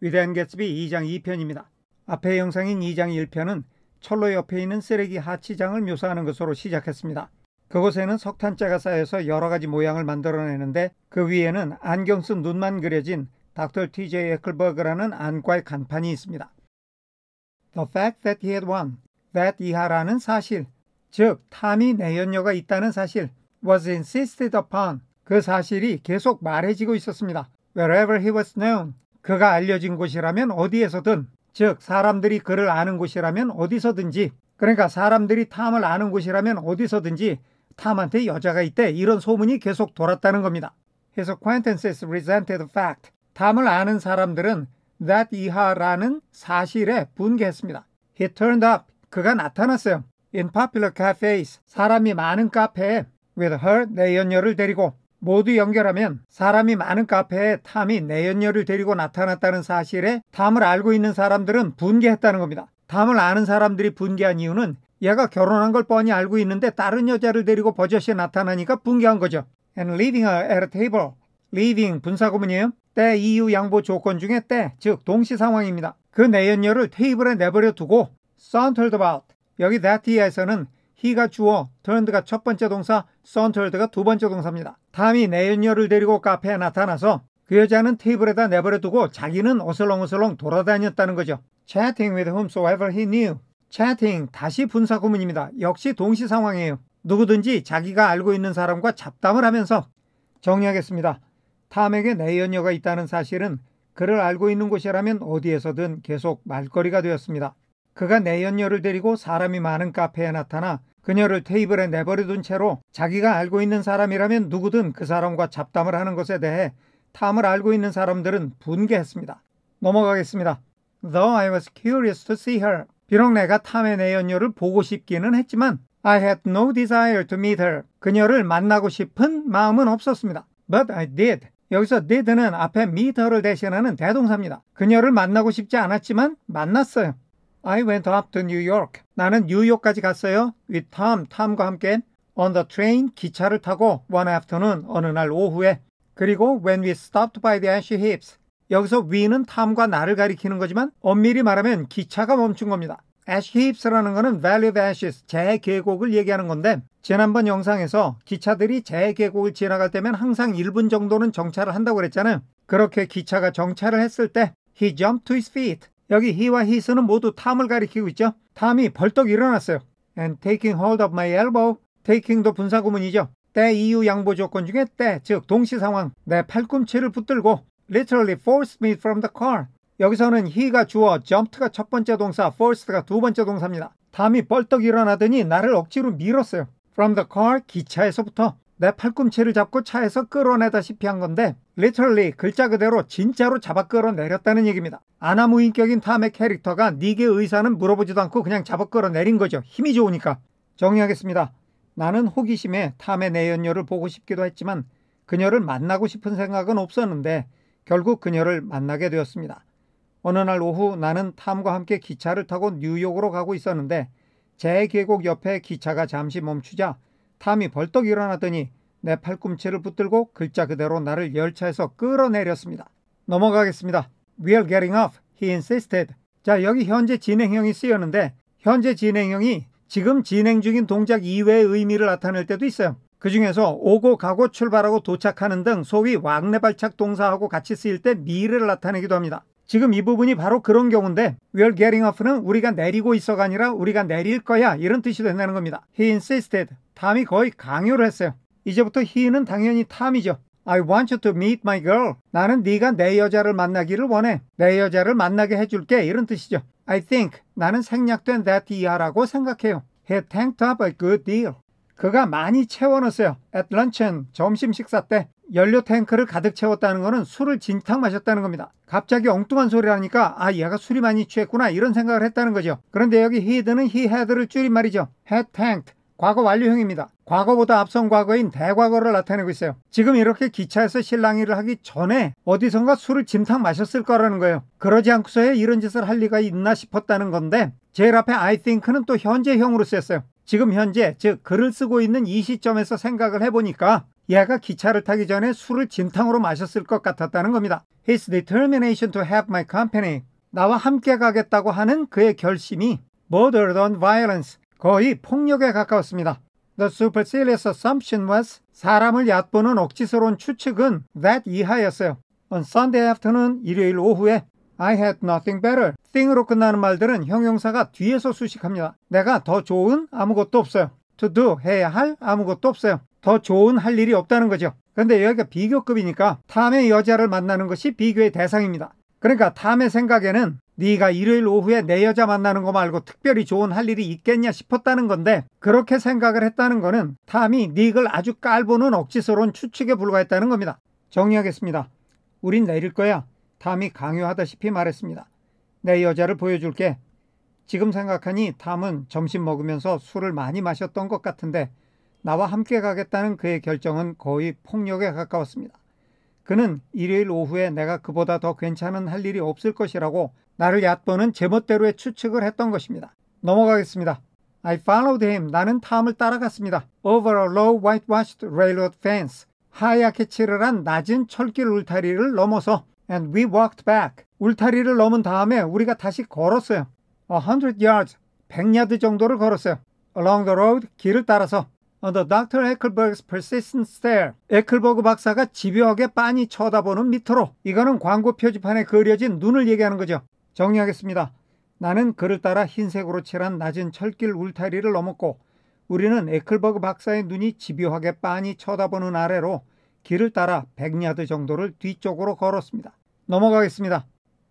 위대한 개츠비 2장 2편입니다. 앞의 영상인 2장 1편은 철로 옆에 있는 쓰레기 하치장을 묘사하는 것으로 시작했습니다. 그곳에는 석탄재가 쌓여서 여러 가지 모양을 만들어내는데 그 위에는 안경 쓴 눈만 그려진 닥터 TJ 에클버그라는 안과의 간판이 있습니다. The fact that he had won, that 이하라는 사실, 즉 탐이 내연녀가 있다는 사실 was insisted upon. 그 사실이 계속 말해지고 있었습니다. Wherever he was known, 그가 알려진 곳이라면 어디에서든 즉 사람들이 그를 아는 곳이라면 어디서든지 그러니까 사람들이 탐을 아는 곳이라면 어디서든지 탐한테 여자가 있대 이런 소문이 계속 돌았다는 겁니다. 해서 q u i n t a n c e s resented fact 탐을 아는 사람들은 that 이하라는 사실에 분개했습니다. He turned up 그가 나타났어요. In popular cafes 사람이 많은 카페에 with her 내 연녀를 데리고 모두 연결하면 사람이 많은 카페에 탐이 내연녀를 데리고 나타났다는 사실에 탐을 알고 있는 사람들은 분개했다는 겁니다. 탐을 아는 사람들이 분개한 이유는 얘가 결혼한 걸 뻔히 알고 있는데 다른 여자를 데리고 버젓이 나타나니까 분개한 거죠. And leaving her at a table. leaving 분사구문이에요. 때 이유 양보 조건 중에 때, 즉 동시 상황입니다. 그 내연녀를 테이블에 내버려 두고 sauntered about. 여기 that 에서는 he가 주어, turned가 첫 번째 동사, centered가 두 번째 동사입니다. 탐이 내연녀를 데리고 카페에 나타나서 그 여자는 테이블에다 내버려 두고 자기는 어슬렁어슬렁 돌아다녔다는 거죠. chatting with whomsoever he knew. chatting 다시 분사 구문입니다. 역시 동시 상황이에요. 누구든지 자기가 알고 있는 사람과 잡담을 하면서 정리하겠습니다. 탐에게 내연녀가 있다는 사실은 그를 알고 있는 곳이라면 어디에서든 계속 말거리가 되었습니다. 그가 내연녀를 데리고 사람이 많은 카페에 나타나 그녀를 테이블에 내버려둔 채로 자기가 알고 있는 사람이라면 누구든 그 사람과 잡담을 하는 것에 대해 탐을 알고 있는 사람들은 분개했습니다. 넘어가겠습니다. Though I was curious to see her. 비록 내가 탐의 내연녀를 보고 싶기는 했지만 I had no desire to meet her. 그녀를 만나고 싶은 마음은 없었습니다. But I did. 여기서 did는 앞에 meet her를 대신하는 대동사입니다. 그녀를 만나고 싶지 않았지만 만났어요. I went up to New York. 나는 뉴욕까지 갔어요. with Tom, Tom과 함께 on the train, 기차를 타고 one afternoon, 어느 날 오후에 그리고 when we stopped by the ash heaps. 여기서 we는 Tom과 나를 가리키는 거지만 엄밀히 말하면 기차가 멈춘 겁니다. ash heaps라는 거는 valley of ashes, 재계곡을 얘기하는 건데 지난번 영상에서 기차들이 재계곡을 지나갈 때면 항상 1분 정도는 정차를 한다고 그랬잖아요. 그렇게 기차가 정차를 했을 때 he jumped to his feet. 여기 he와 his는 모두 탐을 가리키고 있죠. 탐이 벌떡 일어났어요. And taking hold of my elbow. taking도 분사구문이죠. 때 이유 양보 조건 중에 때, 즉 동시 상황. 내 팔꿈치를 붙들고 literally forced me from the car. 여기서는 he가 주어, jumped가 첫 번째 동사, forced가 두 번째 동사입니다. 탐이 벌떡 일어나더니 나를 억지로 밀었어요. From the car, 기차에서부터 내 팔꿈치를 잡고 차에서 끌어내다시피 한 건데 l 틀리 글자 그대로 진짜로 잡아 끌어내렸다는 얘기입니다. 아나무인격인 탐의 캐릭터가 니게 의사는 물어보지도 않고 그냥 잡아 끌어내린 거죠. 힘이 좋으니까. 정리하겠습니다. 나는 호기심에 탐의 내연녀를 보고 싶기도 했지만 그녀를 만나고 싶은 생각은 없었는데 결국 그녀를 만나게 되었습니다. 어느 날 오후 나는 탐과 함께 기차를 타고 뉴욕으로 가고 있었는데 제 계곡 옆에 기차가 잠시 멈추자 탐이 벌떡 일어나더니 내 팔꿈치를 붙들고 글자 그대로 나를 열차에서 끌어내렸습니다. 넘어가겠습니다. We're getting off. He insisted. 자, 여기 현재 진행형이 쓰였는데 현재 진행형이 지금 진행 중인 동작 이외의 의미를 나타낼 때도 있어요. 그 중에서 오고 가고 출발하고 도착하는 등 소위 왕래발착 동사하고 같이 쓰일 때 미를 나타내기도 합니다. 지금 이 부분이 바로 그런 경우인데 We're getting off는 우리가 내리고 있어가 아니라 우리가 내릴 거야 이런 뜻이 된다는 겁니다. He insisted. 탐이 거의 강요를 했어요. 이제부터 he는 당연히 탐이죠. I want you to meet my girl. 나는 네가 내 여자를 만나기를 원해. 내 여자를 만나게 해줄게. 이런 뜻이죠. I think 나는 생략된 that 이하라고 생각해요. He tanked up a good deal. 그가 많이 채워넣었어요. At luncheon, 점심 식사 때 연료 탱크를 가득 채웠다는 것은 술을 진탕 마셨다는 겁니다. 갑자기 엉뚱한 소리를 하니까 아 얘가 술이 많이 취했구나 이런 생각을 했다는 거죠. 그런데 여기 he드는 he had를 줄인 말이죠. had tanked 과거 완료형입니다. 과거보다 앞선 과거인 대과거를 나타내고 있어요. 지금 이렇게 기차에서 실랑이를 하기 전에 어디선가 술을 짐탕 마셨을 거라는 거예요. 그러지 않고서야 이런 짓을 할 리가 있나 싶었다는 건데 제일 앞에 I think는 또 현재형으로 쓰였어요. 지금 현재 즉 글을 쓰고 있는 이 시점에서 생각을 해보니까 얘가 기차를 타기 전에 술을 진탕으로 마셨을 것 같았다는 겁니다. His determination to have my company 나와 함께 가겠다고 하는 그의 결심이 bordered on violence 거의 폭력에 가까웠습니다. The supercilious assumption was 사람을 얕보는 억지스러운 추측은 that 이하였어요. On Sunday afternoon 일요일 오후에 I had nothing better thing으로 끝나는 말들은 형용사가 뒤에서 수식합니다. 내가 더 좋은 아무것도 없어요. to do 해야 할 아무것도 없어요. 더 좋은 할 일이 없다는 거죠. 근데 여기가 비교급이니까 탐의 여자를 만나는 것이 비교의 대상입니다. 그러니까 탐의 생각에는 네가 일요일 오후에 내 여자 만나는 거 말고 특별히 좋은 할 일이 있겠냐 싶었다는 건데 그렇게 생각을 했다는 거는 탐이 닉을 아주 깔보는 억지스러운 추측에 불과했다는 겁니다. 정리하겠습니다. 우린 내릴 거야. 탐이 강요하다시피 말했습니다. 내 여자를 보여줄게. 지금 생각하니 탐은 점심 먹으면서 술을 많이 마셨던 것 같은데 나와 함께 가겠다는 그의 결정은 거의 폭력에 가까웠습니다. 그는 일요일 오후에 내가 그보다 더 괜찮은 할 일이 없을 것이라고 나를 얕보는 제멋대로의 추측을 했던 것입니다. 넘어가겠습니다. I followed him. 나는 탐을 따라갔습니다. Over a low whitewashed railroad fence. 하얗게 칠을한 낮은 철길 울타리를 넘어서 And we walked back. 울타리를 넘은 다음에 우리가 다시 걸었어요. A hundred yards. 100야드 정도를 걸었어요. Along the road. 길을 따라서 Under Dr. Eckelberg's persistent stare. 에클버그 박사가 집요하게 빤히 쳐다보는 밑으로. 이거는 광고 표지판에 그려진 눈을 얘기하는 거죠. 정리하겠습니다. 나는 그를 따라 흰색으로 칠한 낮은 철길 울타리를 넘었고 우리는 에클버그 박사의 눈이 집요하게 빤히 쳐다보는 아래로 길을 따라 100야드 정도를 뒤쪽으로 걸었습니다. 넘어가겠습니다.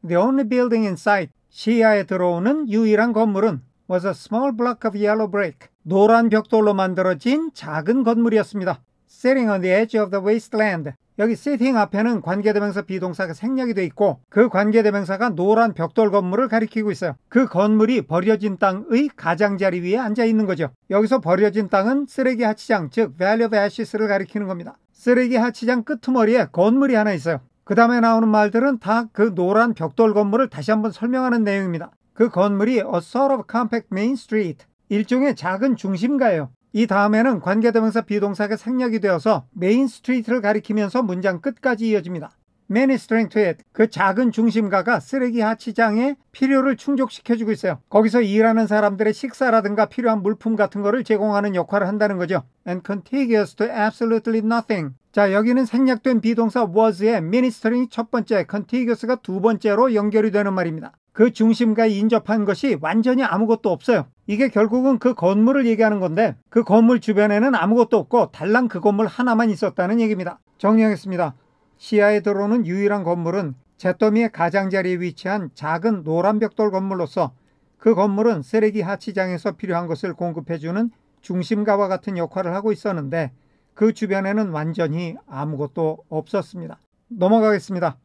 The only building in sight, 시야에 들어오는 유일한 건물은 was a small block of yellow brick, 노란 벽돌로 만들어진 작은 건물이었습니다. Sitting on the edge of the wasteland, 여기 시팅 앞에는 관계대명사 비동사가 생략이 되어 있고 그 관계대명사가 노란 벽돌 건물을 가리키고 있어요. 그 건물이 버려진 땅의 가장자리 위에 앉아 있는 거죠. 여기서 버려진 땅은 쓰레기 하치장 즉 value of ashes를 가리키는 겁니다. 쓰레기 하치장 끄트머리에 건물이 하나 있어요. 그 다음에 나오는 말들은 다 그 노란 벽돌 건물을 다시 한번 설명하는 내용입니다. 그 건물이 a sort of compact main street 일종의 작은 중심가예요. 이 다음에는 관계대명사 비동사가 생략이 되어서 메인 스트리트를 가리키면서 문장 끝까지 이어집니다. m 니스 y s t r e t 그 작은 중심가가 쓰레기 하치장의 필요를 충족시켜주고 있어요. 거기서 일하는 사람들의 식사라든가 필요한 물품 같은 거를 제공하는 역할을 한다는 거죠. And contiguous to absolutely nothing. 자 여기는 생략된 비동사 was의 ministering이 첫 번째, contiguous가 두 번째로 연결이 되는 말입니다. 그 중심과 인접한 것이 완전히 아무것도 없어요. 이게 결국은 그 건물을 얘기하는 건데 그 건물 주변에는 아무것도 없고 달랑 그 건물 하나만 있었다는 얘기입니다. 정리하겠습니다. 시야에 들어오는 유일한 건물은 잿더미의 가장자리에 위치한 작은 노란 벽돌 건물로서 그 건물은 쓰레기 하치장에서 필요한 것을 공급해주는 중심가와 같은 역할을 하고 있었는데 그 주변에는 완전히 아무것도 없었습니다. 넘어가겠습니다.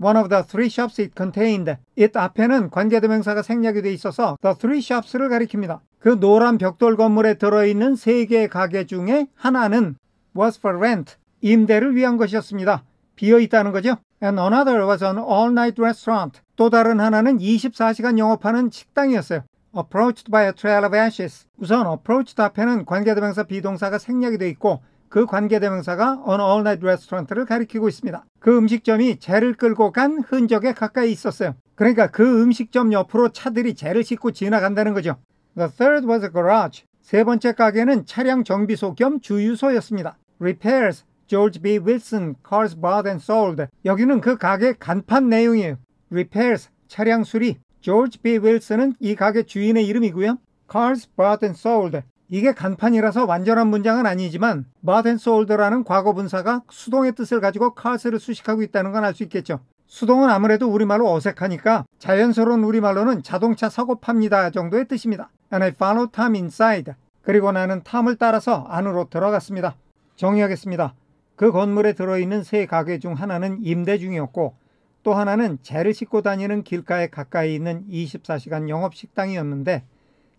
one of the three shops it contained. it 앞에는 관계대명사가 생략이 돼 있어서 the three shops를 가리킵니다. 그 노란 벽돌 건물에 들어있는 세 개의 가게 중에 하나는 was for rent, 임대를 위한 것이었습니다. 비어 있다는 거죠. And another was an all-night restaurant. 또 다른 하나는 24시간 영업하는 식당이었어요. Approached by a trail of ashes. 우선 approached 앞에는 관계대명사 비동사가 생략이 돼 있고 그 관계대명사가 On All Night Restaurant를 가리키고 있습니다. 그 음식점이 재를 끌고 간 흔적에 가까이 있었어요. 그러니까 그 음식점 옆으로 차들이 재를 싣고 지나간다는 거죠. The third was a garage. 세 번째 가게는 차량 정비소 겸 주유소였습니다. Repairs, George B. Wilson, Cars Bought and Sold. 여기는 그 가게 간판 내용이에요. Repairs, 차량 수리. George B. Wilson은 이 가게 주인의 이름이고요. Cars Bought and Sold. 이게 간판이라서 완전한 문장은 아니지만 마덴소울드라는 과거 분사가 수동의 뜻을 가지고 카스를 수식하고 있다는 건 알 수 있겠죠. 수동은 아무래도 우리말로 어색하니까 자연스러운 우리말로는 자동차 사고 팝니다 정도의 뜻입니다. And I follow Tom inside. 그리고 나는 탐을 따라서 안으로 들어갔습니다. 정리하겠습니다. 그 건물에 들어있는 세 가게 중 하나는 임대 중이었고 또 하나는 재를 싣고 다니는 길가에 가까이 있는 24시간 영업 식당이었는데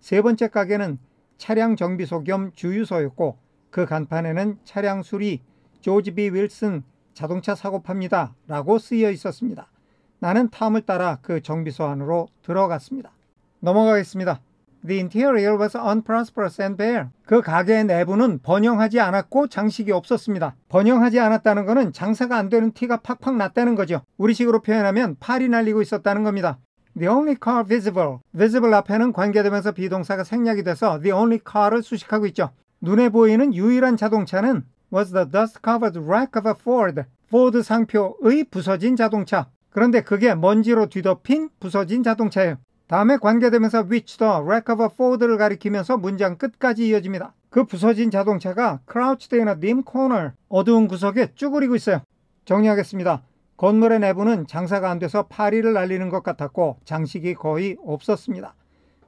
세 번째 가게는 차량 정비소 겸 주유소였고 그 간판에는 차량 수리 조지 비 윌슨 자동차 사고 팝니다 라고 쓰여 있었습니다. 나는 탐을 따라 그 정비소 안으로 들어갔습니다. 넘어가겠습니다. The interior was unprosperous and bare. 그 가게의 내부는 번영하지 않았고 장식이 없었습니다. 번영하지 않았다는 것은 장사가 안 되는 티가 팍팍 났다는 거죠. 우리식으로 표현하면 팔이 날리고 있었다는 겁니다. the only car visible. visible 앞에는 관계되면서 비동사가 생략이 돼서 the only car을 수식하고 있죠. 눈에 보이는 유일한 자동차는 was the dust-covered wreck of a Ford. 포드 상표의 부서진 자동차. 그런데 그게 먼지로 뒤덮인 부서진 자동차예요. 다음에 관계되면서 which the wreck of a Ford를 가리키면서 문장 끝까지 이어집니다. 그 부서진 자동차가 crouched in a dim corner, 어두운 구석에 쭈그리고 있어요. 정리하겠습니다. 건물의 내부는 장사가 안 돼서 파리를 날리는 것 같았고 장식이 거의 없었습니다.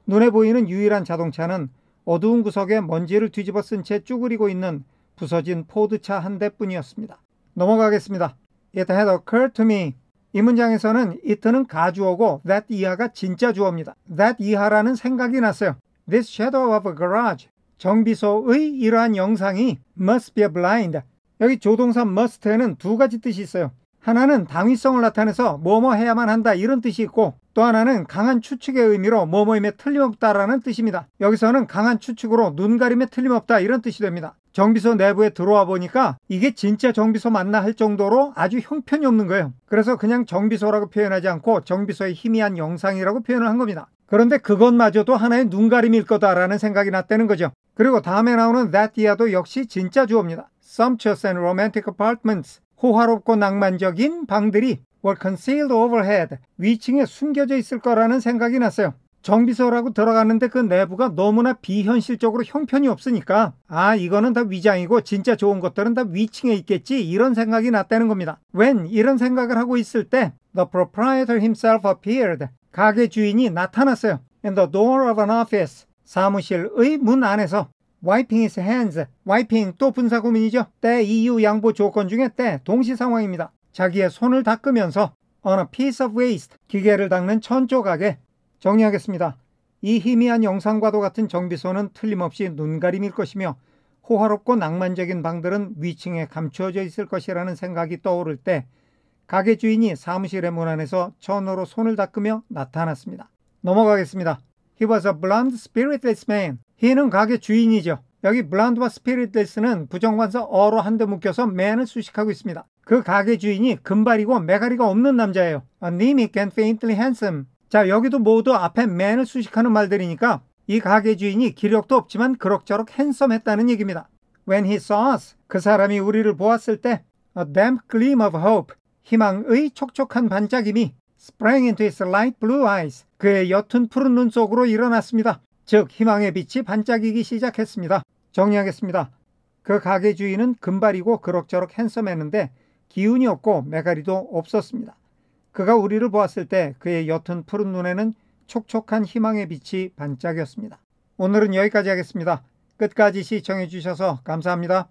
눈에 보이는 유일한 자동차는 어두운 구석에 먼지를 뒤집어 쓴 채 쭈그리고 있는 부서진 포드차 한 대뿐이었습니다. 넘어가겠습니다. It had occurred to me. 이 문장에서는 it는 가주어고 that 이하가 진짜 주어입니다. that 이하라는 생각이 났어요. This shadow of a garage. 정비소의 이러한 영상이 must be a blind. 여기 조동사 must에는 두 가지 뜻이 있어요. 하나는 당위성을 나타내서 뭐뭐 해야만 한다 이런 뜻이 있고 또 하나는 강한 추측의 의미로 뭐뭐임에 틀림없다라는 뜻입니다. 여기서는 강한 추측으로 눈 가림에 틀림없다 이런 뜻이 됩니다. 정비소 내부에 들어와 보니까 이게 진짜 정비소 맞나 할 정도로 아주 형편이 없는 거예요. 그래서 그냥 정비소라고 표현하지 않고 정비소의 희미한 영상이라고 표현을 한 겁니다. 그런데 그것마저도 하나의 눈가림일 거다라는 생각이 났다는 거죠. 그리고 다음에 나오는 that y e 도 역시 진짜 주어입니다. Sumptuous and romantic apartments 호화롭고 낭만적인 방들이 were concealed overhead, 위층에 숨겨져 있을 거라는 생각이 났어요. 정비소라고 들어가는데 그 내부가 너무나 비현실적으로 형편이 없으니까 아 이거는 다 위장이고 진짜 좋은 것들은 다 위층에 있겠지 이런 생각이 났다는 겁니다. 웬 이런 생각을 하고 있을 때 the proprietor himself appeared 가게 주인이 나타났어요. in the door of an office 사무실의 문 안에서 wiping his hands. wiping 또 분사 구문이죠. 때 이유 e 양보 조건 중에 때 동시 상황입니다. 자기의 손을 닦으면서 on a piece of waste 기계를 닦는 천 조각에 정리하겠습니다. 이 희미한 영상과도 같은 정비소는 틀림없이 눈가림일 것이며 호화롭고 낭만적인 방들은 위층에 감추어져 있을 것이라는 생각이 떠오를 때 가게 주인이 사무실의 문 안에서 천으로 손을 닦으며 나타났습니다. 넘어가겠습니다. He was a blond spiritless man. 히는 가게 주인이죠. 여기 블란드와 스피릿리스는 부정관사 어로 한데 묶여서 맨을 수식하고 있습니다. 그 가게 주인이 금발이고 메가리가 없는 남자예요. A nimic and faintly handsome. 자 여기도 모두 앞에 맨을 수식하는 말들이니까 이 가게 주인이 기력도 없지만 그럭저럭 핸섬했다는 얘기입니다. When he saw us, 그 사람이 우리를 보았을 때 A damp gleam of hope, 희망의 촉촉한 반짝임이 sprang into his light blue eyes, 그의 옅은 푸른 눈 속으로 일어났습니다. 즉 희망의 빛이 반짝이기 시작했습니다. 정리하겠습니다. 그 가게 주인은 금발이고 그럭저럭 핸섬했는데 기운이 없고 메가리도 없었습니다. 그가 우리를 보았을 때 그의 옅은 푸른 눈에는 촉촉한 희망의 빛이 반짝였습니다. 오늘은 여기까지 하겠습니다. 끝까지 시청해 주셔서 감사합니다.